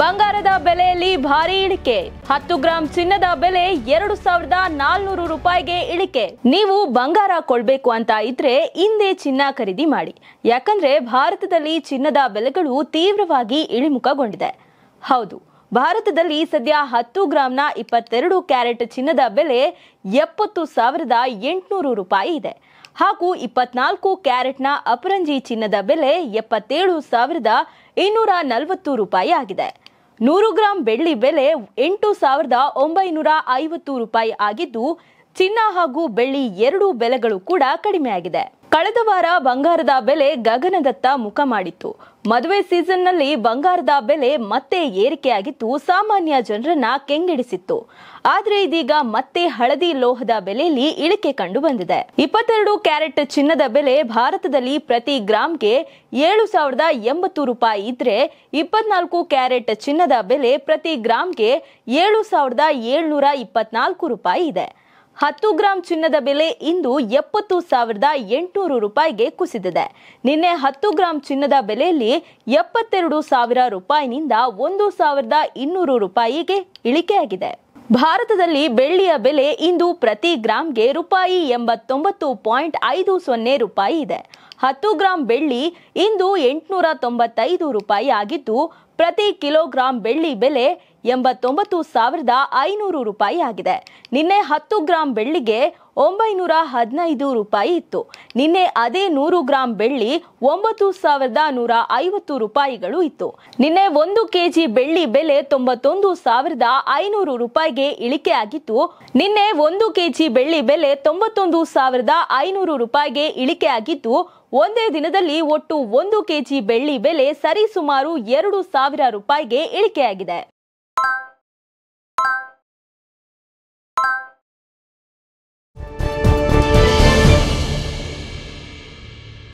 ಬಂಗಾರದ ಬೆಲೆಯಲ್ಲಿ ಭಾರಿ ಇಳಿಕೆ ಹತ್ತು ಗ್ರಾಂ ಚಿನ್ನದ ಬೆಲೆ ಎರಡು ಸಾವಿರದ ನಾಲ್ನೂರು ರೂಪಾಯಿಗೆ ಇಳಿಕೆ ನೀವು ಬಂಗಾರ ಕೊಳ್ಬೇಕು ಅಂತ ಇದ್ರೆ ಹಿಂದೆ ಚಿನ್ನ ಖರೀದಿ ಮಾಡಿ ಯಾಕಂದ್ರೆ ಭಾರತದಲ್ಲಿ ಚಿನ್ನದ ಬೆಲೆಗಳು ತೀವ್ರವಾಗಿ ಇಳಿಮುಖಗೊಂಡಿದೆ ಹೌದು ಭಾರತದಲ್ಲಿ ಸದ್ಯ ಹತ್ತು ಗ್ರಾಂನ ಇಪ್ಪತ್ತೆರಡು ಕ್ಯಾರೆಟ್ ಚಿನ್ನದ ಬೆಲೆ ಎಪ್ಪತ್ತು ಸಾವಿರದ ಎಂಟುನೂರು ರೂಪಾಯಿ ಇದೆ ಹಾಗೂ ಇಪ್ಪತ್ನಾಲ್ಕು ಕ್ಯಾರೆಟ್ನ ಅಪರಂಜಿ ಚಿನ್ನದ ಬೆಲೆ ಎಪ್ಪತ್ತೇಳು ಸಾವಿರದ ಇನ್ನೂರ ನಲವತ್ತು ರೂಪಾಯಿ ಆಗಿದೆ ನೂರು ಗ್ರಾಂ ಬೆಳ್ಳಿ ಬೆಲೆ ಎಂಟು ಸಾವಿರದ ಒಂಬೈನೂರ ಐವತ್ತು ರೂಪಾಯಿ ಆಗಿದ್ದು ಚಿನ್ನ ಹಾಗೂ ಬೆಳ್ಳಿ ಎರಡೂ ಬೆಲೆಗಳು ಕೂಡ ಕಡಿಮೆಯಾಗಿದೆ ಕಳೆದ ವಾರ ಬಂಗಾರದ ಬೆಲೆ ಗಗನದತ್ತ ಮುಖ ಮಾಡಿತ್ತು ಮದುವೆ ಸೀಸನ್ನಲ್ಲಿ ಬಂಗಾರದ ಬೆಲೆ ಮತ್ತೆ ಏರಿಕೆಯಾಗಿತ್ತು ಸಾಮಾನ್ಯ ಜನರನ್ನ ಕೆಂಗಿಡಿಸಿತ್ತು ಆದರೆ ಇದೀಗ ಮತ್ತೆ ಹಳದಿ ಲೋಹದ ಬೆಲೆಯಲ್ಲಿ ಇಳಿಕೆ ಕಂಡು ಬಂದಿದೆ ಇಪ್ಪತ್ತೆರಡು ಕ್ಯಾರೆಟ್ ಚಿನ್ನದ ಬೆಲೆ ಭಾರತದಲ್ಲಿ ಪ್ರತಿ ಗ್ರಾಮ್ಗೆ ಏಳು ಸಾವಿರದ ಎಂಬತ್ತು ರೂಪಾಯಿ ಇದ್ರೆ ಇಪ್ಪತ್ನಾಲ್ಕು ಕ್ಯಾರೆಟ್ ಚಿನ್ನದ ಬೆಲೆ ಪ್ರತಿ ಗ್ರಾಮ್ಗೆ ಏಳು ಸಾವಿರದ ಏಳ್ನೂರ ಇಪ್ಪತ್ನಾಲ್ಕು ರೂಪಾಯಿ ಇದೆ ಹತ್ತು ಗ್ರಾಂ ಚಿನ್ನದ ಬೆಲೆ ಇಂದು ಎಪ್ಪತ್ತು ಸಾವಿರದ ಎಂಟುನೂರು ರೂಪಾಯಿಗೆ ಕುಸಿದಿದೆ ನಿನ್ನೆ ಹತ್ತು ಗ್ರಾಂ ಚಿನ್ನದ ಬೆಲೆಯಲ್ಲಿ ಎಪ್ಪತ್ತೆರಡು ಸಾವಿರ ರೂಪಾಯಿನಿಂದ ಒಂದು ಸಾವಿರದ ಇನ್ನೂರು ರೂಪಾಯಿಗೆ ಇಳಿಕೆಯಾಗಿದೆ ಭಾರತದಲ್ಲಿ ಬೆಳ್ಳಿಯ ಬೆಲೆ ಇಂದು ಪ್ರತಿ ಗ್ರಾಂಗೆ ರೂಪಾಯಿ ಎಂಬತ್ತೊಂಬತ್ತು ಪಾಯಿಂಟ್ ಐದು ಸೊನ್ನೆ ರೂಪಾಯಿ ಇದೆ ಹತ್ತು ಗ್ರಾಂ ಬೆಳ್ಳಿ ಇಂದು ಎಂಟುನೂರ ತೊಂಬತ್ತೈದು ರೂಪಾಯಿ ಆಗಿದ್ದು ಪ್ರತಿ ಕಿಲೋಗ್ರಾಂ ಬೆಳ್ಳಿ ಬೆಲೆ ಎಂಬತ್ತೊಂಬತ್ತು ಸಾವಿರದ ಐನೂರು ರೂಪಾಯಿ ಆಗಿದೆ ನಿನ್ನೆ ಹತ್ತು ಗ್ರಾಂ ಬೆಳ್ಳಿಗೆ ಒಂಬೈನೂರ ಹದಿನೈದು ರೂಪಾಯಿ ಇತ್ತು ನಿನ್ನೆ ಅದೇ ನೂರು ಗ್ರಾಂ ಬೆಳ್ಳಿ ಒಂಬತ್ತು ಸಾವಿರದ ನೂರ ಐವತ್ತು ರೂಪಾಯಿಗಳು ಇತ್ತು ನಿನ್ನೆ ಒಂದು ಕೆಜಿ ಬೆಳ್ಳಿ ಬೆಲೆ ತೊಂಬತ್ತೊಂದು ಸಾವಿರದ ಐನೂರು ರೂಪಾಯಿಗೆ ಇಳಿಕೆ ಆಗಿತ್ತು ನಿನ್ನೆ ಒಂದು ಕೆಜಿ ಬೆಳ್ಳಿ ಬೆಲೆ ತೊಂಬತ್ತೊಂದು ಸಾವಿರದ ಐನೂರು ರೂಪಾಯಿಗೆ ಇಳಿಕೆ ಆಗಿದ್ದು ಒಂದೇ ದಿನದಲ್ಲಿ ಒಟ್ಟು ಒಂದು ಕೆಜಿ ಬೆಳ್ಳಿ ಬೆಲೆ ಸರಿಸುಮಾರು ಎರಡು ಸಾವಿರ ರೂಪಾಯಿಗೆ ಇಳಿಕೆಯಾಗಿದೆ